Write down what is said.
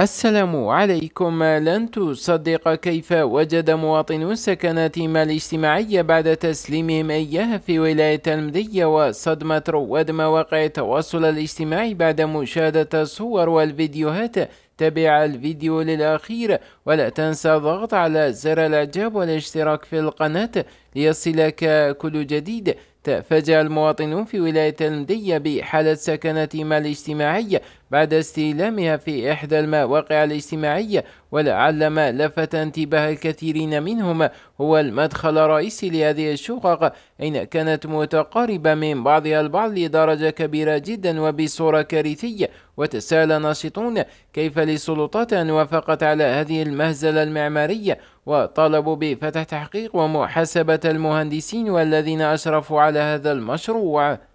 السلام عليكم لن تصدق كيف وجد مواطنون سكنات ما الاجتماعية بعد تسليمهم إياها في ولاية المدية وصدمة رواد مواقع التواصل الاجتماعي بعد مشاهدة الصور والفيديوهات تابع الفيديو للأخير ولا تنسى الضغط على زر الإعجاب والاشتراك في القناة ليصلك كل جديد تفاجأ المواطنون في ولاية المدية بحالة سكنتهم الاجتماعية بعد استلامها في إحدى المواقع الاجتماعية ولعل ما لفت انتباه الكثيرين منهم هو المدخل الرئيسي لهذه الشقق أين كانت متقاربة من بعضها البعض لدرجة كبيرة جدا وبصورة كارثية وتساءل ناشطون كيف للسلطات أن وافقت على هذه المهزلة المعمارية وطالبوا بفتح تحقيق ومحاسبة المهندسين والذين أشرفوا على هذا المشروع